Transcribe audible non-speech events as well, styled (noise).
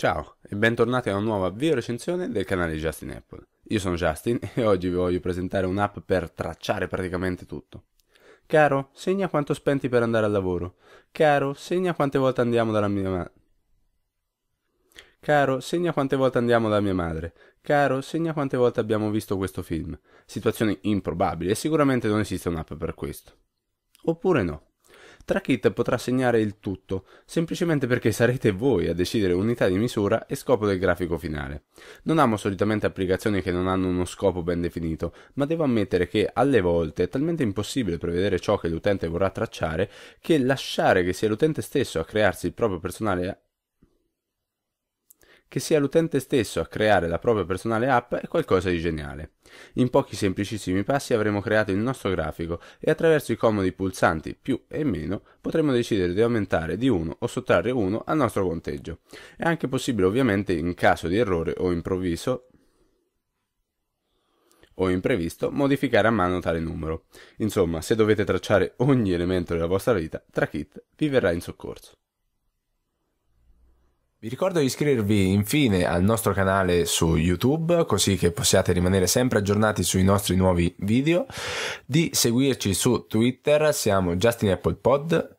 Ciao e bentornati a una nuova video recensione del canale di Justin Apple. Io sono Justin (laughs) e oggi vi voglio presentare un'app per tracciare praticamente tutto. Caro, segna quanto spenti per andare al lavoro. Caro, segna quante volte andiamo dalla mia madre. Caro, segna quante volte andiamo da mia madre. Caro, segna quante volte abbiamo visto questo film. Situazioni improbabili e sicuramente non esiste un'app per questo. Oppure no. Trakit potrà segnare il tutto, semplicemente perché sarete voi a decidere unità di misura e scopo del grafico finale. Non amo solitamente applicazioni che non hanno uno scopo ben definito, ma devo ammettere che alle volte è talmente impossibile prevedere ciò che l'utente vorrà tracciare che lasciare che sia l'utente stesso a crearsi il proprio personale che sia l'utente stesso a creare la propria personale app è qualcosa di geniale. In pochi semplicissimi passi avremo creato il nostro grafico e attraverso i comodi pulsanti più e meno potremo decidere di aumentare di 1 o sottrarre 1 al nostro conteggio. È anche possibile ovviamente in caso di errore o improvviso o imprevisto modificare a mano tale numero. Insomma, se dovete tracciare ogni elemento della vostra vita, Trakit vi verrà in soccorso. Vi ricordo di iscrivervi infine al nostro canale su YouTube così che possiate rimanere sempre aggiornati sui nostri nuovi video, di seguirci su Twitter, siamo Justin Apple Pod,